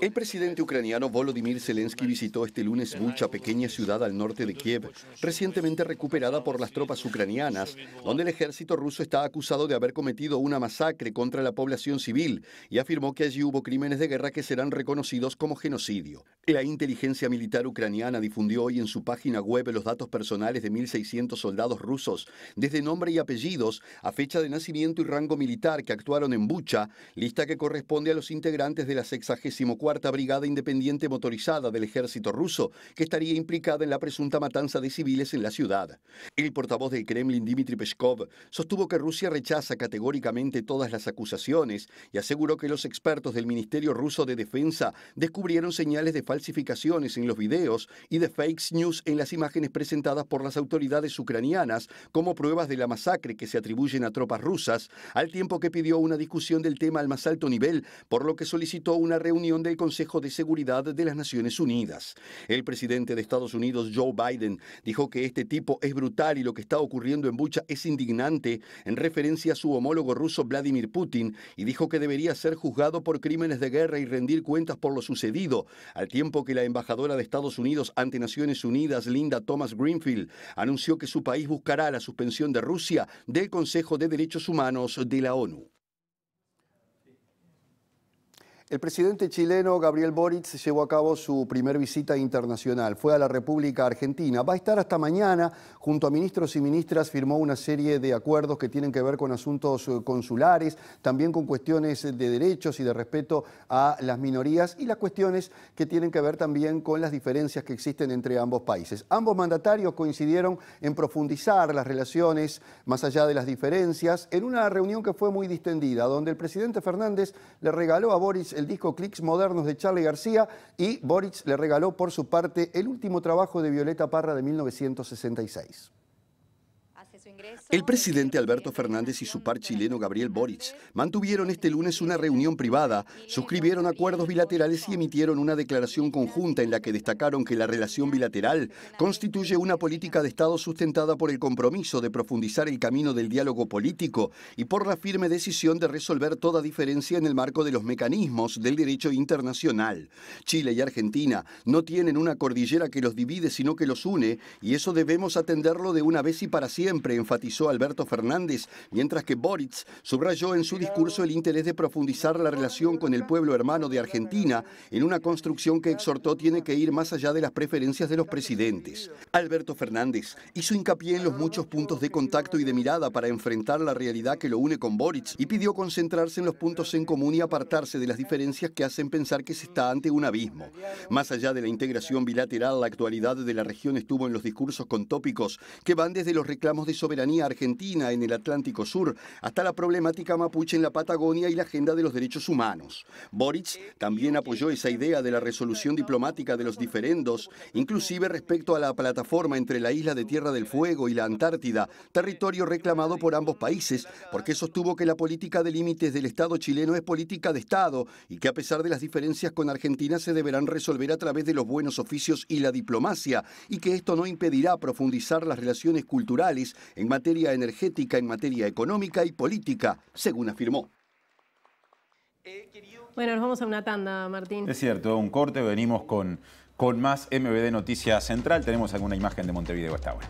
El presidente ucraniano Volodymyr Zelensky visitó este lunes Bucha, pequeña ciudad al norte de Kiev, recientemente recuperada por las tropas ucranianas, donde el ejército ruso está acusado de haber cometido una masacre contra la población civil y afirmó que allí hubo crímenes de guerra que serán reconocidos como genocidio. La inteligencia militar ucraniana difundió hoy en su página web los datos personales de 1.600 soldados rusos, desde nombre y apellidos a fecha de nacimiento y rango militar que actuaron en Bucha, lista que corresponde responde a los integrantes de la 64 Brigada Independiente Motorizada del ejército ruso, que estaría implicada en la presunta matanza de civiles en la ciudad. El portavoz del Kremlin, Dmitry Peshkov, sostuvo que Rusia rechaza categóricamente todas las acusaciones y aseguró que los expertos del Ministerio Ruso de Defensa descubrieron señales de falsificaciones en los videos y de fake news en las imágenes presentadas por las autoridades ucranianas como pruebas de la masacre que se atribuyen a tropas rusas, al tiempo que pidió una discusión del tema al más alto nivel por lo que solicitó una reunión del Consejo de Seguridad de las Naciones Unidas. El presidente de Estados Unidos, Joe Biden, dijo que este tipo es brutal y lo que está ocurriendo en Bucha es indignante en referencia a su homólogo ruso Vladimir Putin y dijo que debería ser juzgado por crímenes de guerra y rendir cuentas por lo sucedido, al tiempo que la embajadora de Estados Unidos ante Naciones Unidas, Linda Thomas Greenfield, anunció que su país buscará la suspensión de Rusia del Consejo de Derechos Humanos de la ONU. El presidente chileno Gabriel Boric llevó a cabo su primer visita internacional. Fue a la República Argentina. Va a estar hasta mañana junto a ministros y ministras. Firmó una serie de acuerdos que tienen que ver con asuntos eh, consulares, también con cuestiones de derechos y de respeto a las minorías y las cuestiones que tienen que ver también con las diferencias que existen entre ambos países. Ambos mandatarios coincidieron en profundizar las relaciones más allá de las diferencias en una reunión que fue muy distendida, donde el presidente Fernández le regaló a Boric el disco Clicks Modernos de Charlie García y Boric le regaló por su parte el último trabajo de Violeta Parra de 1966. El presidente Alberto Fernández y su par chileno Gabriel Boric mantuvieron este lunes una reunión privada, suscribieron acuerdos bilaterales y emitieron una declaración conjunta en la que destacaron que la relación bilateral constituye una política de Estado sustentada por el compromiso de profundizar el camino del diálogo político y por la firme decisión de resolver toda diferencia en el marco de los mecanismos del derecho internacional. Chile y Argentina no tienen una cordillera que los divide, sino que los une, y eso debemos atenderlo de una vez y para siempre enfatizó Alberto Fernández, mientras que Boric subrayó en su discurso el interés de profundizar la relación con el pueblo hermano de Argentina en una construcción que exhortó tiene que ir más allá de las preferencias de los presidentes. Alberto Fernández hizo hincapié en los muchos puntos de contacto y de mirada para enfrentar la realidad que lo une con Boric y pidió concentrarse en los puntos en común y apartarse de las diferencias que hacen pensar que se está ante un abismo. Más allá de la integración bilateral, la actualidad de la región estuvo en los discursos con tópicos que van desde los reclamos de soberanía argentina en el Atlántico Sur, hasta la problemática mapuche en la Patagonia y la agenda de los derechos humanos. Boric también apoyó esa idea de la resolución diplomática de los diferendos, inclusive respecto a la plataforma entre la isla de Tierra del Fuego y la Antártida, territorio reclamado por ambos países, porque sostuvo que la política de límites del Estado chileno es política de Estado y que a pesar de las diferencias con Argentina se deberán resolver a través de los buenos oficios y la diplomacia, y que esto no impedirá profundizar las relaciones culturales en materia energética, en materia económica y política, según afirmó. Bueno, nos vamos a una tanda, Martín. Es cierto, un corte, venimos con, con más MBD Noticias Central. Tenemos alguna imagen de Montevideo hasta ahora.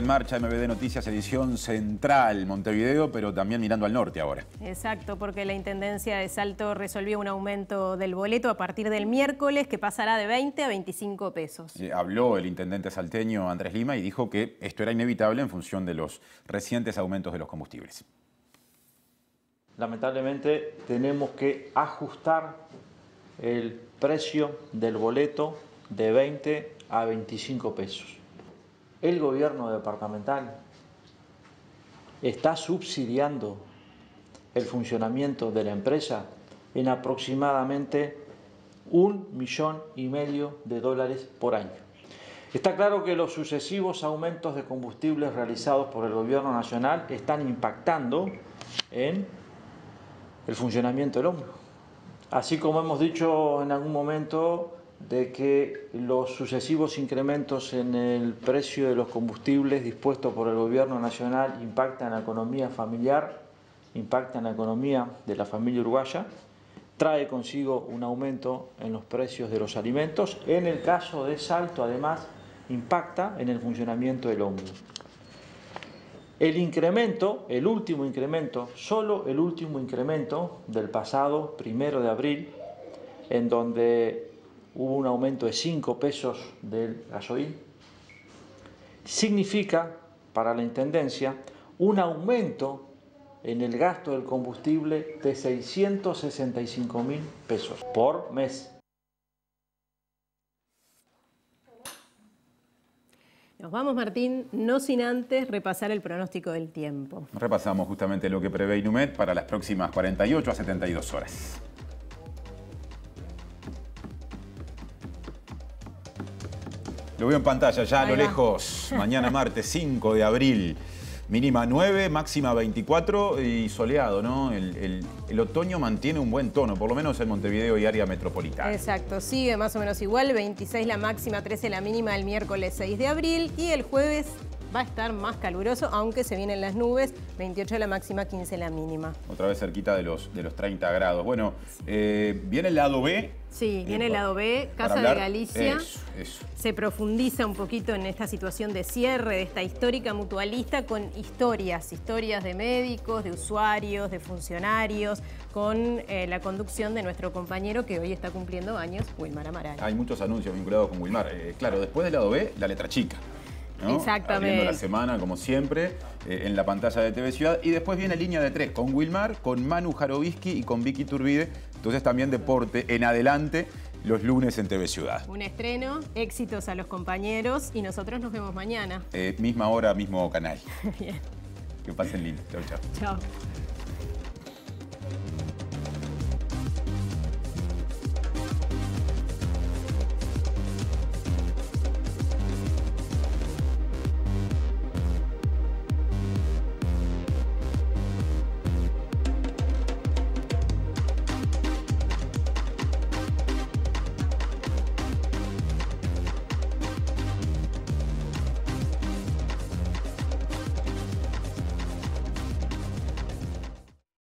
en marcha, MBD Noticias, edición central Montevideo, pero también mirando al norte ahora. Exacto, porque la Intendencia de Salto resolvió un aumento del boleto a partir del miércoles que pasará de 20 a 25 pesos. Eh, habló el intendente salteño Andrés Lima y dijo que esto era inevitable en función de los recientes aumentos de los combustibles. Lamentablemente tenemos que ajustar el precio del boleto de 20 a 25 pesos el gobierno departamental está subsidiando el funcionamiento de la empresa en aproximadamente un millón y medio de dólares por año. Está claro que los sucesivos aumentos de combustibles realizados por el gobierno nacional están impactando en el funcionamiento del hombro. Así como hemos dicho en algún momento, de que los sucesivos incrementos en el precio de los combustibles dispuestos por el gobierno nacional impactan en la economía familiar, impactan en la economía de la familia uruguaya, trae consigo un aumento en los precios de los alimentos, en el caso de Salto además impacta en el funcionamiento del hongo. El incremento, el último incremento, solo el último incremento del pasado primero de abril, en donde hubo un aumento de 5 pesos del gasoil, significa para la Intendencia un aumento en el gasto del combustible de 665 mil pesos por mes. Nos vamos, Martín, no sin antes repasar el pronóstico del tiempo. Repasamos justamente lo que prevé Inumet para las próximas 48 a 72 horas. Lo veo en pantalla ya a lo lejos. Mañana martes 5 de abril. Mínima 9, máxima 24 y soleado, ¿no? El, el, otoño mantiene un buen tono, por lo menos en Montevideo y área metropolitana. Exacto, sigue más o menos igual, 26 la máxima, 13 la mínima el miércoles 6 de abril y el jueves va a estar más caluroso, aunque se vienen las nubes, 28 la máxima, 15 la mínima. Otra vez cerquita de los, de los 30 grados. Bueno, eh, viene el lado B. Sí, viene el lado B, Casa de Galicia. Se profundiza un poquito en esta situación de cierre de esta histórica mutualista con historias, historias de médicos, de usuarios, de funcionarios, con eh, la conducción de nuestro compañero que hoy está cumpliendo años, Wilmar Amaral. Hay muchos anuncios vinculados con Wilmar. Eh, claro, después del lado B, la letra chica. Exactamente. la semana, como siempre, eh, en la pantalla de TV Ciudad. Y después viene línea de tres, con Wilmar, con Manu Jarovisky y con Vicky Turbide. Entonces también deporte en adelante los lunes en TV Ciudad. Un estreno, éxitos a los compañeros y nosotros nos vemos mañana. Eh, misma hora, mismo canal. Bien. Que pasen lindo. Chao, chao. Chao.